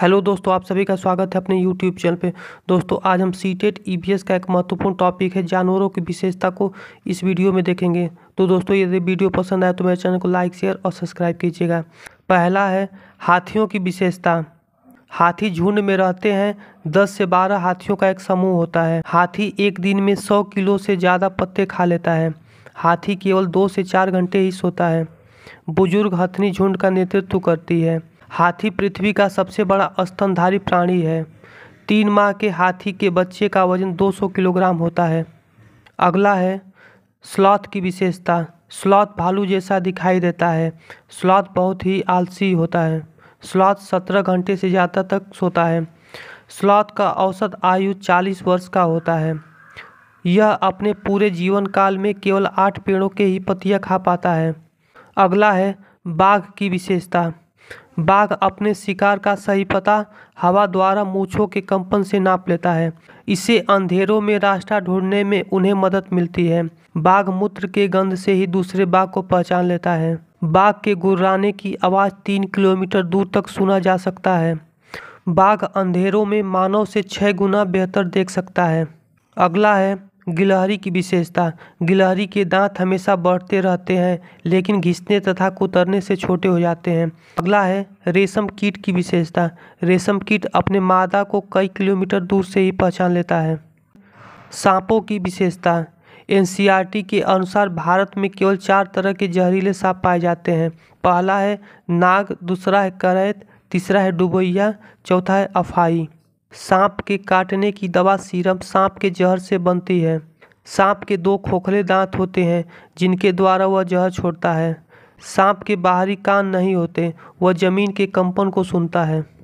hello दोस्तों आप सभी का स्वागत है अपने यूट्यूब चैनल पे दोस्तों आज हम सी टेट e e का एक महत्वपूर्ण टॉपिक है जानवरों की विशेषता को इस वीडियो में देखेंगे तो दोस्तों यदि वीडियो पसंद आए तो मेरे चैनल को लाइक शेयर और सब्सक्राइब कीजिएगा पहला है हाथियों की विशेषता हाथी झुंड में रहते हैं दस से बारह हाथियों का एक समूह होता है हाथी एक दिन में सौ किलो से ज़्यादा पत्ते खा लेता है हाथी केवल दो से चार घंटे ही सोता है बुजुर्ग हथनी झुंड का नेतृत्व करती है हाथी पृथ्वी का सबसे बड़ा स्तनधारी प्राणी है तीन माह के हाथी के बच्चे का वजन 200 किलोग्राम होता है अगला है स्लॉथ की विशेषता स्लॉथ भालू जैसा दिखाई देता है स्लॉथ बहुत ही आलसी होता है स्लॉथ सत्रह घंटे से ज़्यादा तक सोता है स्लॉथ का औसत आयु चालीस वर्ष का होता है यह अपने पूरे जीवन काल में केवल आठ पेड़ों के ही पतिया खा पाता है अगला है बाघ की विशेषता बाघ अपने शिकार का सही पता हवा द्वारा मूछों के कंपन से नाप लेता है इससे अंधेरों में रास्ता ढूंढने में उन्हें मदद मिलती है बाघ मूत्र के गंध से ही दूसरे बाघ को पहचान लेता है बाघ के गुर्राने की आवाज़ तीन किलोमीटर दूर तक सुना जा सकता है बाघ अंधेरों में मानव से छः गुना बेहतर देख सकता है अगला है गिलहरी की विशेषता गिलहरी के दांत हमेशा बढ़ते रहते हैं लेकिन घिसने तथा कुतरने से छोटे हो जाते हैं अगला है रेशम कीट की विशेषता रेशम कीट अपने मादा को कई किलोमीटर दूर से ही पहचान लेता है सांपों की विशेषता एन के अनुसार भारत में केवल चार तरह के जहरीले सांप पाए जाते हैं पहला है नाग दूसरा है करैत तीसरा है डुबैया चौथा है अफाई सांप के काटने की दवा सीरम सांप के जहर से बनती है सांप के दो खोखले दांत होते हैं जिनके द्वारा वह जहर छोड़ता है सांप के बाहरी कान नहीं होते वह जमीन के कंपन को सुनता है